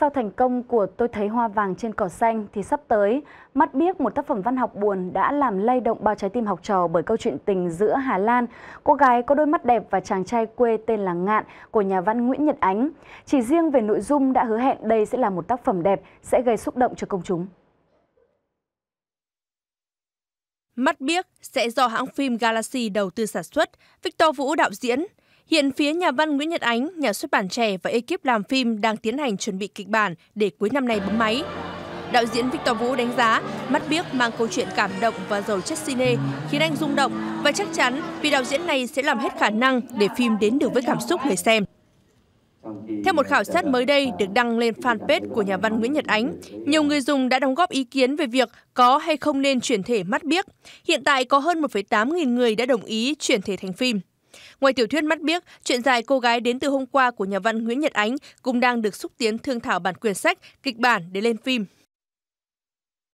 Sau thành công của Tôi thấy hoa vàng trên cỏ xanh thì sắp tới, Mắt biếc một tác phẩm văn học buồn đã làm lay động bao trái tim học trò bởi câu chuyện tình giữa Hà Lan, cô gái có đôi mắt đẹp và chàng trai quê tên là Ngạn của nhà văn Nguyễn Nhật Ánh. Chỉ riêng về nội dung đã hứa hẹn đây sẽ là một tác phẩm đẹp sẽ gây xúc động cho công chúng. Mắt biếc sẽ do hãng phim Galaxy đầu tư sản xuất, Victor Vũ đạo diễn. Hiện phía nhà văn Nguyễn Nhật Ánh, nhà xuất bản trẻ và ekip làm phim đang tiến hành chuẩn bị kịch bản để cuối năm nay bấm máy. Đạo diễn Victor Vũ đánh giá Mắt Biếc mang câu chuyện cảm động và giàu chất cine khiến anh rung động và chắc chắn vì đạo diễn này sẽ làm hết khả năng để phim đến được với cảm xúc người xem. Theo một khảo sát mới đây được đăng lên fanpage của nhà văn Nguyễn Nhật Ánh, nhiều người dùng đã đóng góp ý kiến về việc có hay không nên chuyển thể mắt biếc. Hiện tại có hơn 1,8 nghìn người đã đồng ý chuyển thể thành phim. Ngoài tiểu thuyết Mắt Biếc, chuyện dài Cô gái đến từ hôm qua của nhà văn Nguyễn Nhật Ánh cũng đang được xúc tiến thương thảo bản quyền sách, kịch bản để lên phim.